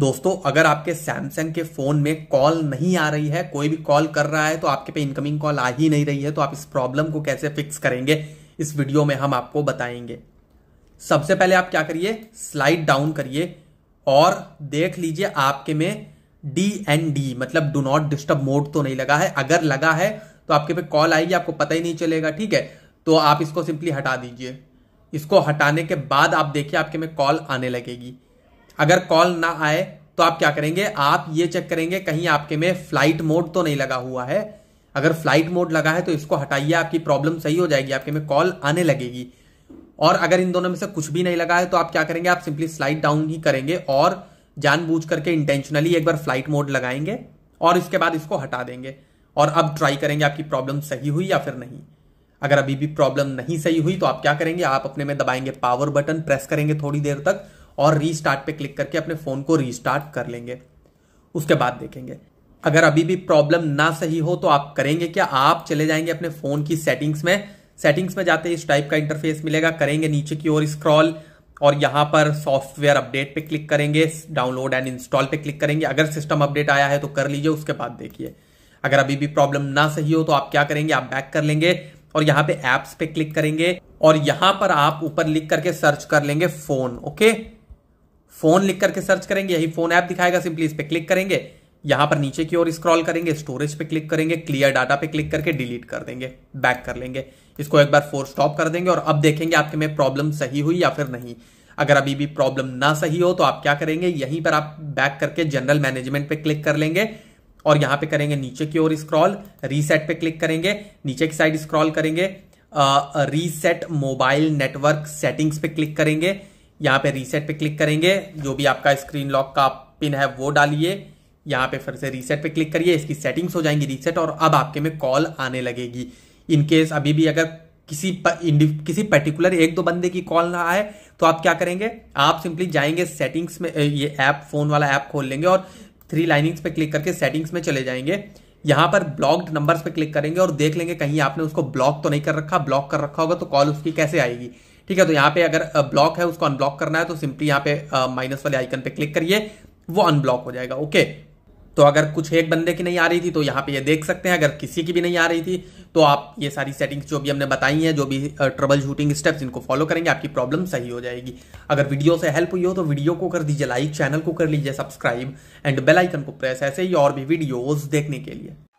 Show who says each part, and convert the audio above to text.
Speaker 1: दोस्तों अगर आपके सैमसंग के फ़ोन में कॉल नहीं आ रही है कोई भी कॉल कर रहा है तो आपके पे इनकमिंग कॉल आ ही नहीं रही है तो आप इस प्रॉब्लम को कैसे फिक्स करेंगे इस वीडियो में हम आपको बताएंगे सबसे पहले आप क्या करिए स्लाइड डाउन करिए और देख लीजिए आपके में डी एन डी मतलब डू नॉट डिस्टर्ब मोड तो नहीं लगा है अगर लगा है तो आपके पे कॉल आएगी आपको पता ही नहीं चलेगा ठीक है तो आप इसको सिंपली हटा दीजिए इसको हटाने के बाद आप देखिए आपके में कॉल आने लगेगी अगर कॉल ना आए तो आप क्या करेंगे आप ये चेक करेंगे कहीं आपके में फ्लाइट मोड तो नहीं लगा हुआ है अगर फ्लाइट मोड लगा है तो इसको हटाइए आपकी प्रॉब्लम सही हो जाएगी आपके में कॉल आने लगेगी और अगर इन दोनों में से कुछ भी नहीं लगा है तो आप क्या करेंगे आप सिंपली स्लाइड डाउन ही करेंगे और जानबूझ करके इंटेंशनली एक बार फ्लाइट मोड लगाएंगे और इसके बाद इसको हटा देंगे और अब ट्राई करेंगे आपकी प्रॉब्लम सही हुई या फिर नहीं अगर अभी भी प्रॉब्लम नहीं सही हुई तो आप क्या करेंगे आप अपने में दबाएंगे पावर बटन प्रेस करेंगे थोड़ी देर तक और रीस्टार्ट पे क्लिक करके अपने फ़ोन को रीस्टार्ट कर लेंगे उसके बाद देखेंगे अगर अभी भी प्रॉब्लम ना सही हो तो आप करेंगे क्या आप चले जाएंगे अपने फ़ोन की सेटिंग्स में सेटिंग्स में जाते इस टाइप का इंटरफेस मिलेगा करेंगे नीचे की ओर स्क्रॉल और यहां पर सॉफ्टवेयर अपडेट पे क्लिक करेंगे डाउनलोड एंड इंस्टॉल पे क्लिक करेंगे अगर सिस्टम अपडेट आया है तो कर लीजिए उसके बाद देखिए अगर अभी भी प्रॉब्लम ना सही हो तो आप क्या करेंगे आप बैक कर लेंगे और यहां पे एप्स पे क्लिक करेंगे और यहां पर आप ऊपर लिख करके सर्च कर लेंगे फोन ओके फोन लिख करके सर्च करेंगे यही फोन ऐप दिखाएगा सिंपली इस पर क्लिक करेंगे यहां पर नीचे की ओर स्क्रॉल करेंगे स्टोरेज पे क्लिक करेंगे क्लियर डाटा पे क्लिक करके डिलीट कर देंगे बैक कर लेंगे इसको एक बार फोर स्टॉप कर देंगे और अब देखेंगे आपके में प्रॉब्लम सही हुई या फिर नहीं अगर अभी भी प्रॉब्लम ना सही हो तो आप क्या करेंगे यहीं पर आप बैक करके जनरल मैनेजमेंट पे क्लिक कर लेंगे और यहां पे करेंगे नीचे की ओर स्क्रॉल रीसेट पे क्लिक करेंगे नीचे की साइड स्क्रॉल करेंगे रीसेट मोबाइल नेटवर्क सेटिंग्स पे क्लिक करेंगे यहाँ पे रीसेट पे क्लिक करेंगे जो भी आपका स्क्रीन लॉक का पिन है वो डालिए यहाँ पे फिर से रीसेट पे क्लिक करिए इसकी सेटिंग्स हो जाएंगी रीसेट और अब आपके में कॉल आने लगेगी इनकेस अभी भी अगर किसी पर, किसी पर्टिकुलर एक दो बंदे की कॉल ना आए तो आप क्या करेंगे आप सिंपली जाएंगे सेटिंग्स में ये ऐप फोन वाला ऐप खोल लेंगे और थ्री लाइनिंग्स पे क्लिक करके सेटिंग्स में चले जाएंगे यहां पर ब्लॉक्ड नंबर्स पे क्लिक करेंगे और देख लेंगे कहीं आपने उसको ब्लॉक तो नहीं कर रखा ब्लॉक कर रखा होगा तो कॉल उसकी कैसे आएगी ठीक है तो यहां पे अगर ब्लॉक है उसको अनब्लॉक करना है तो सिंपली यहां पे माइनस वाले आइकन पे क्लिक करिए वो अनब्लॉक हो जाएगा ओके तो अगर कुछ एक बंदे की नहीं आ रही थी तो यहां पे ये देख सकते हैं अगर किसी की भी नहीं आ रही थी तो आप ये सारी सेटिंग्स जो भी हमने बताई हैं जो भी ट्रबल शूटिंग स्टेप्स इनको फॉलो करेंगे आपकी प्रॉब्लम सही हो जाएगी अगर वीडियो से हेल्प हुई हो तो वीडियो को कर दीजिए लाइक चैनल को कर लीजिए सब्सक्राइब एंड बेलाइकन को प्रेस ऐसे ही और भी वीडियोज देखने के लिए